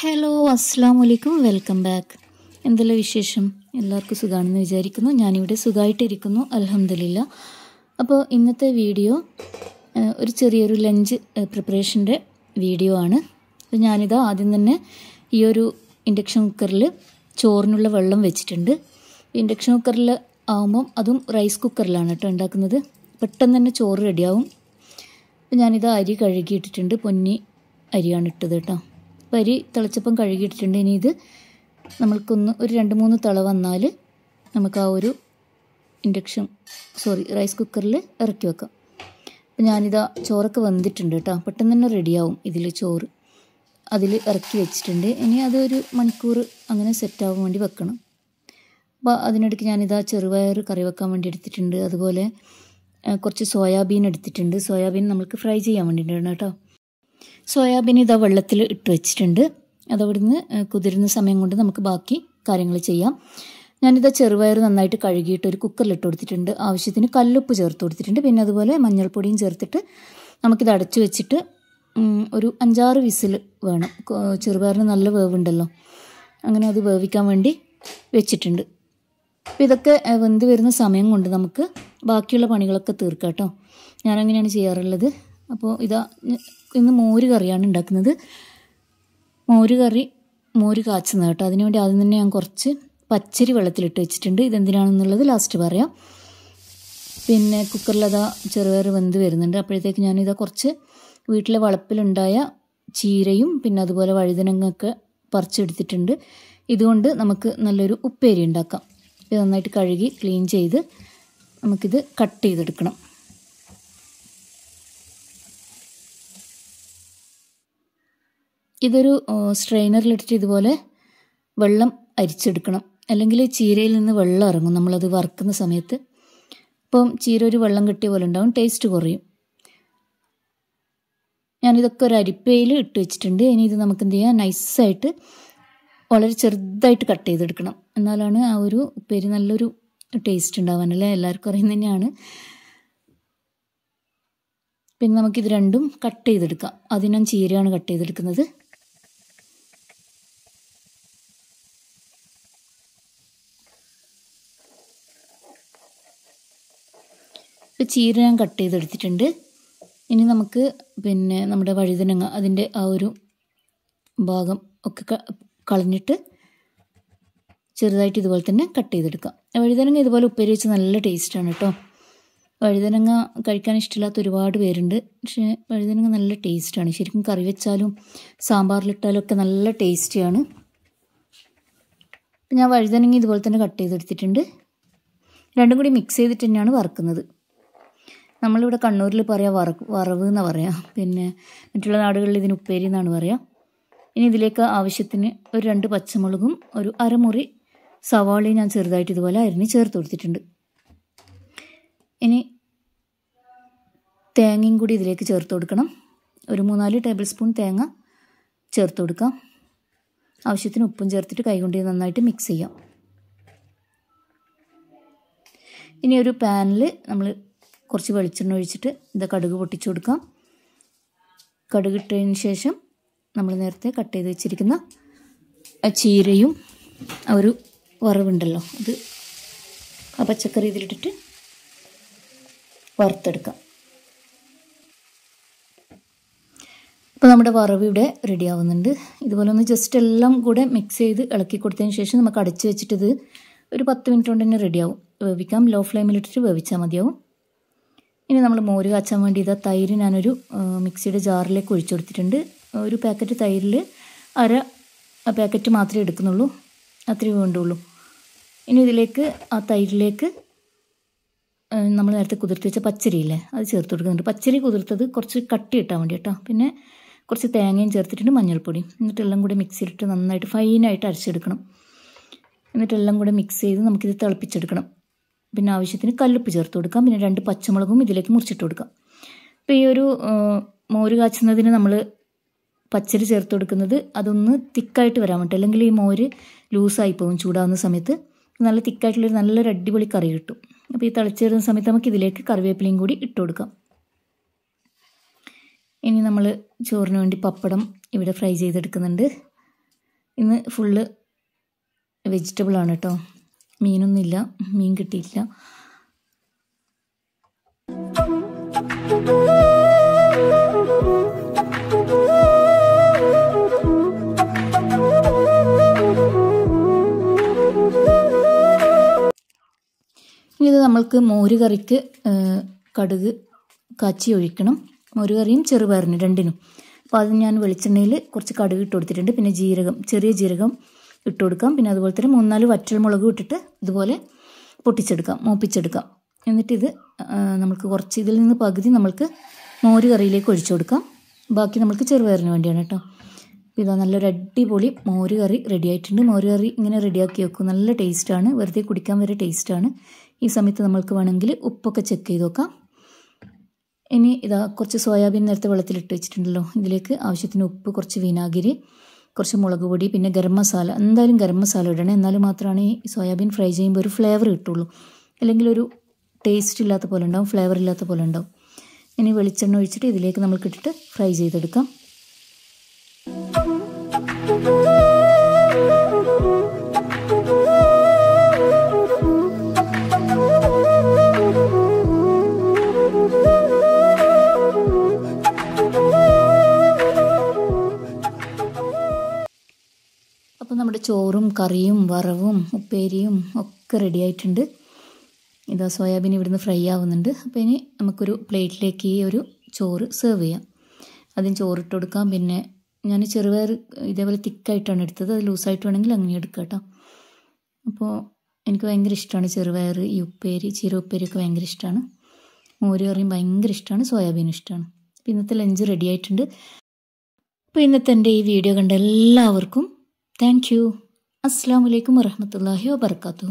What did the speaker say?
hello അസ്സാം വലൈക്കും welcome back എന്തെല്ലാം വിശേഷം എല്ലാവർക്കും സുഖമാണെന്ന് വിചാരിക്കുന്നു ഞാനിവിടെ സുഖമായിട്ടിരിക്കുന്നു അലഹമില്ല അപ്പോൾ ഇന്നത്തെ വീഡിയോ ഒരു ചെറിയൊരു ലഞ്ച് പ്രിപ്പറേഷൻ്റെ വീഡിയോ ആണ് അപ്പോൾ ഞാനിതാ ആദ്യം തന്നെ ഈ ഒരു ഇൻഡക്ഷൻ കുക്കറിൽ ചോറിനുള്ള വെള്ളം വെച്ചിട്ടുണ്ട് ഇൻഡക്ഷൻ കുക്കറിൽ ആകുമ്പം അതും റൈസ് കുക്കറിലാണ് കേട്ടോ ഉണ്ടാക്കുന്നത് പെട്ടെന്ന് തന്നെ ചോറ് റെഡിയാവും അപ്പോൾ ഞാനിത് അരി കഴുകിയിട്ടിട്ടുണ്ട് പൊന്നി അരിയാണ് ഇട്ടത് കേട്ടോ വരി തിളച്ചപ്പം കഴുകിയിട്ടിട്ടുണ്ട് ഇനി ഇത് നമ്മൾക്കൊന്ന് ഒരു രണ്ട് മൂന്ന് തിള വന്നാൽ നമുക്ക് ആ ഒരു ഇൻഡക്ഷൻ സോറി റൈസ് കുക്കറിൽ ഇറക്കി വെക്കാം അപ്പം ഞാനിതാ ചോറൊക്കെ വന്നിട്ടുണ്ട് കേട്ടോ പെട്ടെന്ന് തന്നെ റെഡിയാവും ഇതിൽ ചോറ് അതിൽ ഇറക്കി വെച്ചിട്ടുണ്ട് ഇനി അതൊരു മണിക്കൂർ അങ്ങനെ സെറ്റാവാൻ വേണ്ടി വെക്കണം അപ്പോൾ അതിനിടയ്ക്ക് ഞാനിതാ ചെറുപയർ കറി വെക്കാൻ വേണ്ടി എടുത്തിട്ടുണ്ട് അതുപോലെ കുറച്ച് സോയാബീൻ എടുത്തിട്ടുണ്ട് സോയാബീൻ നമുക്ക് ഫ്രൈ ചെയ്യാൻ വേണ്ടിയിട്ടുണ്ട് കേട്ടോ സോയാബീൻ ഇതാ വെള്ളത്തിൽ ഇട്ട് വെച്ചിട്ടുണ്ട് അതവിടുന്ന് കുതിരുന്ന സമയം കൊണ്ട് നമുക്ക് ബാക്കി കാര്യങ്ങൾ ചെയ്യാം ഞാനിത് ചെറുപയർ നന്നായിട്ട് കഴുകിയിട്ട് ഒരു കുക്കറിലിട്ട് കൊടുത്തിട്ടുണ്ട് ആവശ്യത്തിന് കല്ലുപ്പ് ചേർത്ത് കൊടുത്തിട്ടുണ്ട് പിന്നെ അതുപോലെ മഞ്ഞൾപ്പൊടിയും ചേർത്തിട്ട് നമുക്കിത് അടച്ചു വെച്ചിട്ട് ഒരു അഞ്ചാറ് വിസിൽ വേണം ചെറുപയറിന് നല്ല വേവുണ്ടല്ലോ അങ്ങനെ അത് വേവിക്കാൻ വേണ്ടി വെച്ചിട്ടുണ്ട് അപ്പോൾ ഇതൊക്കെ വെന്ത് വരുന്ന സമയം കൊണ്ട് നമുക്ക് ബാക്കിയുള്ള പണികളൊക്കെ തീർക്കാം കേട്ടോ ഞാനങ്ങനെയാണ് ചെയ്യാറുള്ളത് അപ്പോൾ ഇതാ ഇന്ന് മോര് കറിയാണ് ഉണ്ടാക്കുന്നത് മോര് കറി മോര് കാച്ചുന്നത് കേട്ടോ അതിനുവേണ്ടി ആദ്യം തന്നെ ഞാൻ കുറച്ച് പച്ചരി വെള്ളത്തിലിട്ട് വെച്ചിട്ടുണ്ട് ഇതെന്തിനാണെന്നുള്ളത് ലാസ്റ്റ് പറയാം പിന്നെ കുക്കറിലതാ ചെറുപയർ വെന്ത് വരുന്നുണ്ട് അപ്പോഴത്തേക്ക് ഞാനിതാ കുറച്ച് വീട്ടിലെ വളപ്പിലുണ്ടായ ചീരയും പിന്നെ അതുപോലെ വഴുതനങ്ങൊക്കെ പറിച്ചെടുത്തിട്ടുണ്ട് ഇതുകൊണ്ട് നമുക്ക് നല്ലൊരു ഉപ്പേരി ഉണ്ടാക്കാം ഇത് നന്നായിട്ട് കഴുകി ക്ലീൻ ചെയ്ത് നമുക്കിത് കട്ട് ചെയ്തെടുക്കണം ഇതൊരു സ്ട്രെയിനറിലിട്ടിട്ട് ഇതുപോലെ വെള്ളം അരിച്ചെടുക്കണം അല്ലെങ്കിൽ ചീരയിൽ നിന്ന് വെള്ളം ഇറങ്ങും നമ്മളത് വറുക്കുന്ന സമയത്ത് ഇപ്പം ചീര ഒരു വെള്ളം കിട്ടിയ പോലെ ഉണ്ടാവും ടേസ്റ്റ് കുറയും ഞാനിതൊക്കെ ഒരു അരിപ്പയിൽ ഇട്ട് വെച്ചിട്ടുണ്ട് ഇനി ഇത് നമുക്ക് എന്ത് ചെയ്യാം നൈസായിട്ട് വളരെ ചെറുതായിട്ട് കട്ട് ചെയ്തെടുക്കണം എന്നാലാണ് ആ ഒരു ഉപ്പേരി നല്ലൊരു ടേസ്റ്റ് ഉണ്ടാവാൻ അല്ലേ എല്ലാവർക്കും അറിയുന്നത് തന്നെയാണ് പിന്നെ നമുക്കിത് രണ്ടും കട്ട് ചെയ്തെടുക്കാം അത് ചീരയാണ് കട്ട് ചെയ്തെടുക്കുന്നത് ഇപ്പോൾ ചീര ഞാൻ കട്ട് ചെയ്തെടുത്തിട്ടുണ്ട് ഇനി നമുക്ക് പിന്നെ നമ്മുടെ വഴുതനങ്ങ അതിൻ്റെ ആ ഒരു ഭാഗം ഒക്കെ കളഞ്ഞിട്ട് ചെറുതായിട്ട് ഇതുപോലെ തന്നെ കട്ട് ചെയ്തെടുക്കാം വഴുതനങ്ങ ഇതുപോലെ ഉപ്പേരി വെച്ച് നല്ല ടേസ്റ്റാണ് കേട്ടോ വഴുതനങ്ങ കഴിക്കാൻ ഇഷ്ടമില്ലാത്ത ഒരുപാട് പേരുണ്ട് പക്ഷേ വഴുതനങ്ങ നല്ല ടേസ്റ്റാണ് ശരിക്കും കറി വെച്ചാലും സാമ്പാറിലിട്ടാലും ഒക്കെ നല്ല ടേസ്റ്റിയാണ് ഞാൻ വഴുതനങ്ങ ഇതുപോലെ തന്നെ കട്ട് ചെയ്തെടുത്തിട്ടുണ്ട് രണ്ടും കൂടി മിക്സ് ചെയ്തിട്ട് തന്നെയാണ് വറുക്കുന്നത് നമ്മളിവിടെ കണ്ണൂരിൽ പറയാം വറ വറവ് എന്ന് പറയാം പിന്നെ മറ്റുള്ള നാടുകളിൽ ഇതിന് ഉപ്പേരി എന്നാണ് പറയാം ഇനി ഇതിലേക്ക് ആവശ്യത്തിന് ഒരു രണ്ട് പച്ചമുളകും ഒരു അരമുറി സവാളയും ഞാൻ ചെറുതായിട്ട് ഇതുപോലെ അരിഞ്ഞ് ചേർത്ത് കൊടുത്തിട്ടുണ്ട് ഇനി തേങ്ങയും കൂടി ഇതിലേക്ക് ചേർത്ത് കൊടുക്കണം ഒരു മൂന്നാല് ടേബിൾ സ്പൂൺ തേങ്ങ ചേർത്ത് കൊടുക്കാം ആവശ്യത്തിന് ഉപ്പും ചേർത്തിട്ട് കൈകൊണ്ട് നന്നായിട്ട് മിക്സ് ചെയ്യാം ഇനി ഒരു പാനിൽ നമ്മൾ കുറച്ച് വെളിച്ചെണ്ണ ഒഴിച്ചിട്ട് ഇത് കടുക് പൊട്ടിച്ചു കൊടുക്കാം കടുക് ഇട്ടതിന് ശേഷം നമ്മൾ നേരത്തെ കട്ട് ചെയ്ത് വെച്ചിരിക്കുന്ന ചീരയും ആ ഒരു വറവുണ്ടല്ലോ അത് ആ പച്ചക്കറി ഇതിലിട്ടിട്ട് വറുത്തെടുക്കാം അപ്പോൾ നമ്മുടെ വറവ് ഇവിടെ റെഡി ആവുന്നുണ്ട് ഇതുപോലെ ഒന്ന് ജസ്റ്റ് എല്ലാം കൂടെ മിക്സ് ചെയ്ത് ഇളക്കി കൊടുത്തതിന് ശേഷം നമുക്ക് അടച്ച് വെച്ചിട്ടത് ഒരു പത്ത് മിനിറ്റ് കൊണ്ട് തന്നെ റെഡിയാവും വേവിക്കാം ലോ ഫ്ലെയിമിലിട്ടിട്ട് വേവിച്ചാൽ മതിയാവും ഇനി നമ്മൾ മോര് കാച്ചാൻ വേണ്ടി ഇതാ തൈര് ഞാനൊരു മിക്സിയുടെ ജാറിലേക്ക് ഒഴിച്ചു കൊടുത്തിട്ടുണ്ട് ഒരു പാക്കറ്റ് തൈരിൽ അര പാക്കറ്റ് മാത്രമേ എടുക്കുന്നുള്ളൂ അത്രയും വേണ്ടുള്ളൂ ഇനി ഇതിലേക്ക് ആ തൈരിലേക്ക് നമ്മൾ നേരത്തെ കുതിർത്ത് വെച്ച പച്ചരിയില്ലേ അത് ചേർത്ത് കൊടുക്കുന്നുണ്ട് പച്ചരി കുതിർത്തത് കുറച്ച് കട്ടി കിട്ടാൻ വേണ്ടി കേട്ടോ പിന്നെ കുറച്ച് തേങ്ങയും ചേർത്തിട്ടുണ്ട് മഞ്ഞൾപ്പൊടിയും എന്നിട്ട് എല്ലാം കൂടെ മിക്സിയിലിട്ട് നന്നായിട്ട് ഫൈനായിട്ട് അരച്ചെടുക്കണം എന്നിട്ട് എല്ലാം കൂടെ മിക്സ് ചെയ്ത് നമുക്കിത് തിളപ്പിച്ചെടുക്കണം പിന്നെ ആവശ്യത്തിന് കല്ലുപ്പ് ചേർത്ത് കൊടുക്കാം പിന്നെ രണ്ട് പച്ചമുളകും ഇതിലേക്ക് മുറിച്ചിട്ട് കൊടുക്കാം അപ്പം ഈ ഒരു മോര് കാച്ചുന്നതിന് നമ്മൾ പച്ചരി ചേർത്ത് കൊടുക്കുന്നത് അതൊന്ന് തിക്കായിട്ട് വരാൻ പറ്റും അല്ലെങ്കിൽ ഈ മോര് ലൂസായി പോകും ചൂടാവുന്ന സമയത്ത് നല്ല തിക്കായിട്ടുള്ളൊരു നല്ലൊരു അടിപൊളി കറി കിട്ടും അപ്പോൾ ഈ തിളച്ചിരുന്ന സമയത്ത് നമുക്ക് ഇതിലേക്ക് കറിവേപ്പിലയും കൂടി ഇട്ട് കൊടുക്കാം ഇനി നമ്മൾ ചോറിന് വേണ്ടി പപ്പടം ഇവിടെ ഫ്രൈ ചെയ്തെടുക്കുന്നുണ്ട് ഇന്ന് ഫുള്ള് വെജിറ്റബിളാണ് കേട്ടോ മീനൊന്നുമില്ല മീൻ കിട്ടിയിട്ടില്ല ഇത് നമ്മൾക്ക് മോര് കറിക്ക് കടുക് കാച്ചി ഒഴിക്കണം മോര് കറിയും ചെറുപയറിന് രണ്ടിനും അപ്പോൾ അത് ഞാൻ വെളിച്ചെണ്ണയിൽ കുറച്ച് കടുക് ഇട്ട് കൊടുത്തിട്ടുണ്ട് പിന്നെ ജീരകം ചെറിയ ജീരകം ഇട്ട് കൊടുക്കാം പിന്നെ അതുപോലെ തന്നെ മൂന്നാല് വറ്റൽ മുളക് ഇട്ടിട്ട് ഇതുപോലെ പൊട്ടിച്ചെടുക്കാം മോപ്പിച്ചെടുക്കാം എന്നിട്ട് ഇത് നമുക്ക് കുറച്ച് ഇതിൽ നിന്ന് പകുതി നമുക്ക് മോര് കറിയിലേക്ക് ഒഴിച്ചു കൊടുക്കാം ബാക്കി നമുക്ക് ചെറുപയറിന് വേണ്ടിയാണ് കേട്ടോ ഇതാ നല്ലൊരു അടിപൊളി മോര് കറി റെഡി ആയിട്ടുണ്ട് മോര് കറി ഇങ്ങനെ റെഡിയാക്കി വെക്കും നല്ല ടേസ്റ്റാണ് വെറുതെ കുടിക്കാൻ വരെ ടേസ്റ്റാണ് ഈ സമയത്ത് നമ്മൾക്ക് വേണമെങ്കിൽ ഉപ്പൊക്കെ ചെക്ക് ചെയ്ത് നോക്കാം ഇനി ഇതാ കുറച്ച് സോയാബീൻ നേരത്തെ വെള്ളത്തിലിട്ട് വെച്ചിട്ടുണ്ടല്ലോ ഇതിലേക്ക് ആവശ്യത്തിന് ഉപ്പ് കുറച്ച് വിനാഗിരി കുറച്ച് മുളക് പൊടി പിന്നെ ഗരം മസാല എന്തായാലും ഗരം മസാല ഇടണം എന്നാലും മാത്രമാണ് ഈ സോയാബീൻ ഫ്രൈ ചെയ്യുമ്പോൾ ഒരു ഫ്ലേവർ കിട്ടുള്ളൂ അല്ലെങ്കിൽ ഒരു ടേസ്റ്റ് ഇല്ലാത്ത പോലെ ഉണ്ടാവും ഫ്ലേവർ ഇല്ലാത്ത പോലെ ഉണ്ടാവും ഇനി വെളിച്ചെണ്ണ ഒഴിച്ചിട്ട് ഇതിലേക്ക് നമ്മൾക്കിട്ടിട്ട് ഫ്രൈ ചെയ്തെടുക്കാം ഇവിടെ ചോറും കറിയും വറവും ഉപ്പേരിയും ഒക്കെ റെഡി ആയിട്ടുണ്ട് ഇതാ സോയാബീൻ ഇവിടുന്ന് ഫ്രൈ ആവുന്നുണ്ട് അപ്പോൾ ഇനി നമുക്കൊരു പ്ലേറ്റിലേക്ക് ഈ ഒരു ചോറ് സെർവ് ചെയ്യാം അതിന് ചോറിട്ട് കൊടുക്കാം പിന്നെ ഞാൻ ചെറുപയർ ഇതേപോലെ തിക്കായിട്ടാണ് എടുത്തത് അത് ലൂസായിട്ട് വേണമെങ്കിൽ അങ്ങനെ എടുക്കാം കേട്ടോ അപ്പോൾ എനിക്ക് ഭയങ്കര ഇഷ്ടമാണ് ചെറുപയർ ഈ ഉപ്പേരി ചീര ഉപ്പേരിയൊക്കെ ഭയങ്കര ഇഷ്ടമാണ് മോര് കറിയും ഭയങ്കര ഇഷ്ടമാണ് സോയാബീനും ഇഷ്ടമാണ് അപ്പോൾ ഇന്നത്തെ ലഞ്ച് റെഡി ആയിട്ടുണ്ട് അപ്പോൾ ഇന്നത്തെ എൻ്റെ ഈ വീഡിയോ കണ്ട എല്ലാവർക്കും താങ്ക് യു അസ്സാം വലൈക്കും വരഹമത്തല്ലാഹി വാബർക്കാത്തു